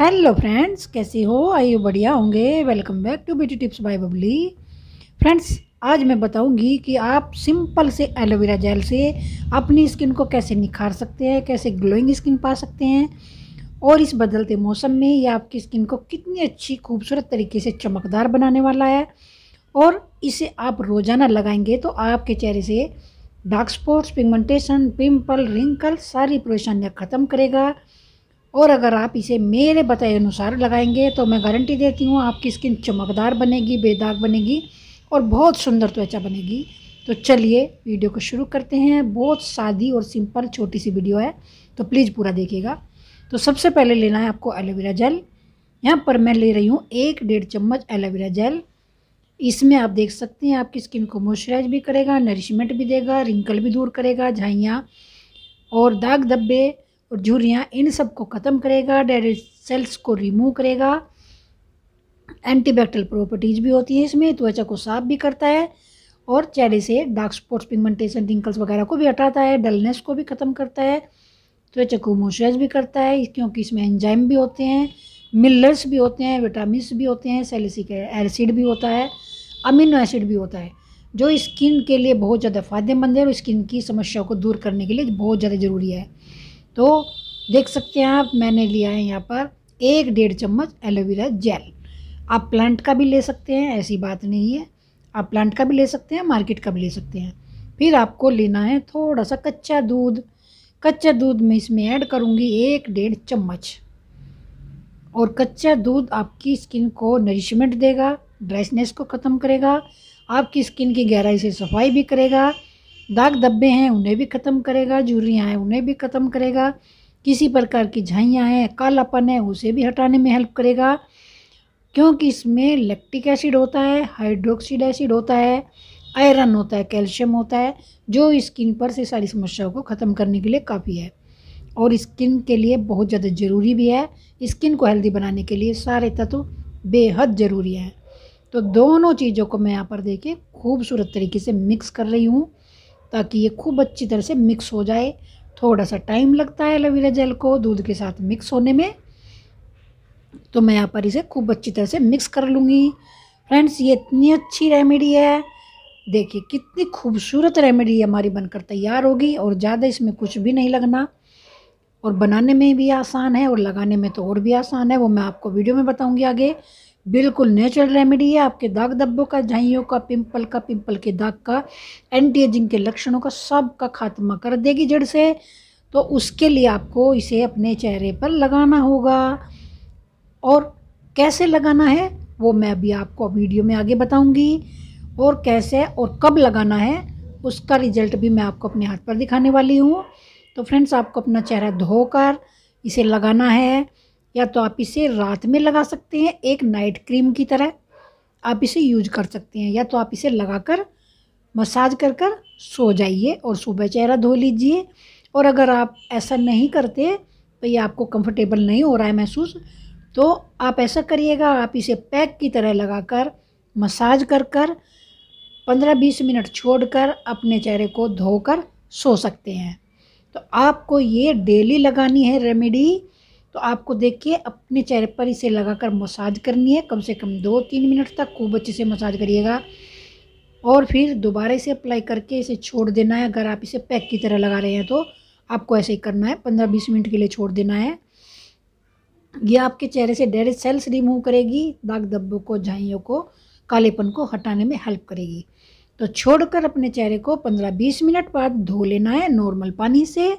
hello friends कैसे हो यू बढ़िया होंगे welcome back to beauty tips by Babli friends आज मैं बताऊंगी कि आप सिंपल से एलोवेरा जेल से अपनी स्किन को कैसे निखार सकते हैं कैसे ग्लोइंग स्किन पा सकते हैं और इस बदलते मौसम में ये आपकी स्किन को कितनी अच्छी खूबसूरत तरीके से चमकदार बनाने वाला है और इसे आप रोज़ाना लगाएंगे तो आपके चेहरे से dark spots pigmentation pimple wrinkle सारी परेशानियाँ ख़त्म करेगा और अगर आप इसे मेरे बताए अनुसार लगाएंगे तो मैं गारंटी देती हूँ आपकी स्किन चमकदार बनेगी बेदाग बनेगी और बहुत सुंदर त्वचा बनेगी तो चलिए वीडियो को शुरू करते हैं बहुत सादी और सिंपल छोटी सी वीडियो है तो प्लीज़ पूरा देखिएगा तो सबसे पहले लेना है आपको एलोवेरा जेल यहाँ पर मैं ले रही हूँ एक डेढ़ चम्मच एलोवेरा जेल इसमें आप देख सकते हैं आपकी स्किन को मॉइस्चराइज भी करेगा नरिशमेंट भी देगा रिंकल भी दूर करेगा झाइयाँ और दाग धब्बे और झुरियाँ इन सब को ख़त्म करेगा डेड सेल्स को रिमूव करेगा एंटीबैक्टल प्रॉपर्टीज़ भी होती हैं इसमें त्वचा को साफ भी करता है और चेहरे से डार्क स्पॉट्स पिगमेंटेशन रिंकल्स वगैरह को भी हटाता है डलनेस को भी ख़त्म करता है त्वचा को मॉइस्चराइज भी करता है क्योंकि इसमें एंजाइम भी होते हैं मिलर्स भी होते हैं विटामिन भी होते हैं सेलिसिक एसिड भी होता है अमीनो एसिड भी होता है जो स्किन के लिए बहुत ज़्यादा फायदेमंद है और स्किन की समस्याओं को दूर करने के लिए बहुत ज़्यादा ज़रूरी है तो देख सकते हैं आप मैंने लिया है यहाँ पर एक डेढ़ चम्मच एलोवेरा जेल आप प्लांट का भी ले सकते हैं ऐसी बात नहीं है आप प्लांट का भी ले सकते हैं मार्केट का भी ले सकते हैं फिर आपको लेना है थोड़ा सा कच्चा दूध कच्चा दूध मैं इसमें ऐड करूँगी एक डेढ़ चम्मच और कच्चा दूध आपकी स्किन को नरिशमेंट देगा ड्राइसनेस को ख़त्म करेगा आपकी स्किन की गहराई से सफाई भी करेगा दाग धब्बे हैं उन्हें भी ख़त्म करेगा झुर्रियाँ हैं उन्हें भी ख़त्म करेगा किसी प्रकार की झाइयाँ हैं कालापन है उसे भी हटाने में हेल्प करेगा क्योंकि इसमें लैक्टिक एसिड होता है हाइड्रोक्सीड एसिड होता है आयरन होता है कैल्शियम होता है जो स्किन पर से सारी समस्याओं को ख़त्म करने के लिए काफ़ी है और स्किन के लिए बहुत ज़्यादा ज़रूरी भी है स्किन को हेल्दी बनाने के लिए सारे तत्व बेहद ज़रूरी हैं तो दोनों चीज़ों को मैं यहाँ पर देखे खूबसूरत तरीके से मिक्स कर रही हूँ ताकि ये खूब अच्छी तरह से मिक्स हो जाए थोड़ा सा टाइम लगता है एलोवेरा जेल को दूध के साथ मिक्स होने में तो मैं यहाँ पर इसे खूब अच्छी तरह से मिक्स कर लूँगी फ्रेंड्स ये इतनी अच्छी रेमेडी है देखिए कितनी खूबसूरत रेमेडी हमारी बनकर तैयार होगी और ज़्यादा इसमें कुछ भी नहीं लगना और बनाने में भी आसान है और लगाने में तो और भी आसान है वो मैं आपको वीडियो में बताऊँगी आगे बिल्कुल नेचुरल रेमेडी है आपके दाग धब्बों का झाइयों का पिंपल का पिंपल के दाग का एंटी एजिंग के लक्षणों का सब का खात्मा कर देगी जड़ से तो उसके लिए आपको इसे अपने चेहरे पर लगाना होगा और कैसे लगाना है वो मैं अभी आपको वीडियो में आगे बताऊंगी और कैसे और कब लगाना है उसका रिजल्ट भी मैं आपको अपने हाथ पर दिखाने वाली हूँ तो फ्रेंड्स आपको अपना चेहरा धोकर इसे लगाना है या तो आप इसे रात में लगा सकते हैं एक नाइट क्रीम की तरह आप इसे यूज कर सकते हैं या तो आप इसे लगा कर मसाज कर कर सो जाइए और सुबह चेहरा धो लीजिए और अगर आप ऐसा नहीं करते तो ये आपको कंफर्टेबल नहीं हो रहा है महसूस तो आप ऐसा करिएगा आप इसे पैक की तरह लगा कर मसाज कर कर पंद्रह बीस मिनट छोड़ कर अपने चेहरे को धोकर सो सकते हैं तो आपको ये डेली लगानी है रेमेडी तो आपको देखिए अपने चेहरे पर इसे लगाकर मसाज करनी है कम से कम दो तीन मिनट तक खूब अच्छे से मसाज करिएगा और फिर दोबारा इसे अप्लाई करके इसे छोड़ देना है अगर आप इसे पैक की तरह लगा रहे हैं तो आपको ऐसे ही करना है पंद्रह बीस मिनट के लिए छोड़ देना है यह आपके चेहरे से डायरेक्ट सेल्स रिमूव करेगी दाग धब्बों को झाइयों को कालेपन को हटाने में हेल्प करेगी तो छोड़कर अपने चेहरे को पंद्रह बीस मिनट बाद धो लेना है नॉर्मल पानी से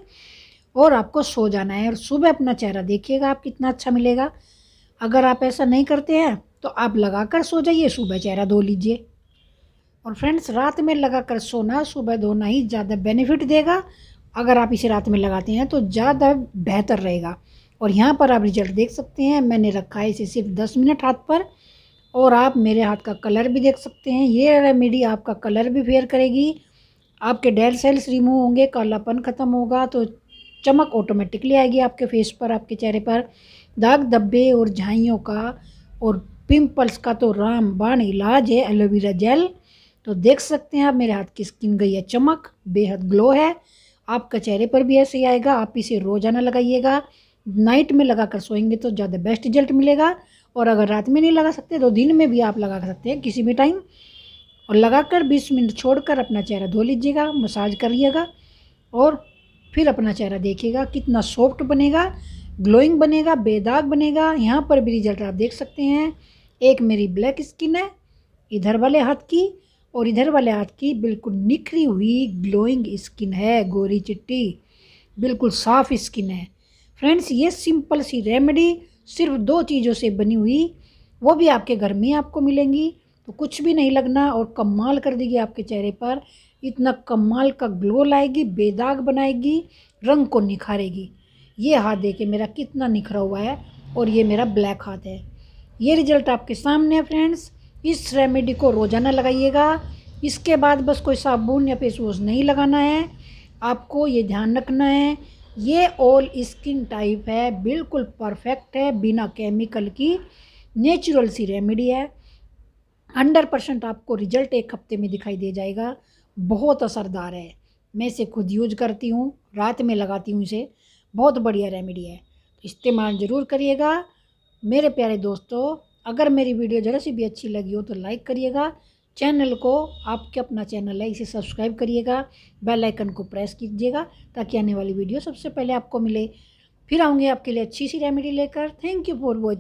और आपको सो जाना है और सुबह अपना चेहरा देखिएगा आप कितना अच्छा मिलेगा अगर आप ऐसा नहीं करते हैं तो आप लगाकर सो जाइए सुबह चेहरा धो लीजिए और फ्रेंड्स रात में लगाकर सोना सुबह धोना ही ज़्यादा बेनिफिट देगा अगर आप इसे रात में लगाते हैं तो ज़्यादा बेहतर रहेगा और यहाँ पर आप रिजल्ट देख सकते हैं मैंने रखा है इसे सिर्फ दस मिनट हाथ पर और आप मेरे हाथ का कलर भी देख सकते हैं ये रेमेडी आपका कलर भी फेयर करेगी आपके डेड सेल्स रिमूव होंगे कालापन ख़त्म होगा तो चमक ऑटोमेटिकली आएगी आपके फेस पर आपके चेहरे पर दाग धब्बे और झाइयों का और पिंपल्स का तो राम बाण इलाज है एलोवेरा जेल तो देख सकते हैं आप मेरे हाथ की स्किन गई है चमक बेहद ग्लो है आपका चेहरे पर भी ऐसे ही आएगा आप इसे रोजाना लगाइएगा नाइट में लगा कर सोएंगे तो ज़्यादा बेस्ट रिजल्ट मिलेगा और अगर रात में नहीं लगा सकते तो दिन में भी आप लगा सकते हैं किसी भी टाइम और लगाकर 20 मिनट छोड़कर अपना चेहरा धो लीजिएगा मसाज करिएगा और फिर अपना चेहरा देखिएगा कितना सॉफ्ट बनेगा ग्लोइंग बनेगा बेदाग बनेगा यहाँ पर भी रिजल्ट आप देख सकते हैं एक मेरी ब्लैक स्किन है इधर वाले हाथ की और इधर वाले हाथ की बिल्कुल निखरी हुई ग्लोइंग स्किन है गोरी चिट्टी बिल्कुल साफ़ स्किन है फ्रेंड्स ये सिंपल सी रेमेडी सिर्फ दो चीज़ों से बनी हुई वो भी आपके घर में आपको मिलेंगी तो कुछ भी नहीं लगना और कमाल कर देगी आपके चेहरे पर इतना कमाल का ग्लो लाएगी बेदाग बनाएगी रंग को निखारेगी ये हाथ देखे मेरा कितना निखरा हुआ है और ये मेरा ब्लैक हाथ है ये रिजल्ट आपके सामने है फ्रेंड्स इस रेमेडी को रोज़ाना लगाइएगा इसके बाद बस कोई साबुन या फेस वॉश नहीं लगाना है आपको ये ध्यान रखना है ये ऑल स्किन टाइप है बिल्कुल परफेक्ट है बिना केमिकल की नेचुरल सी रेमेडी है हंड्रेड परसेंट आपको रिजल्ट एक हफ्ते में दिखाई दे जाएगा बहुत असरदार है मैं इसे खुद यूज करती हूँ रात में लगाती हूँ इसे बहुत बढ़िया रेमेडी है इस्तेमाल ज़रूर करिएगा मेरे प्यारे दोस्तों अगर मेरी वीडियो ज़रा सी भी अच्छी लगी हो तो लाइक करिएगा चैनल को आपके अपना चैनल है इसे सब्सक्राइब करिएगा बेल आइकन को प्रेस कीजिएगा ताकि आने वाली वीडियो सबसे पहले आपको मिले फिर आऊँगी आपके लिए अच्छी सी रेमेडी लेकर थैंक यू फॉर वॉचिंग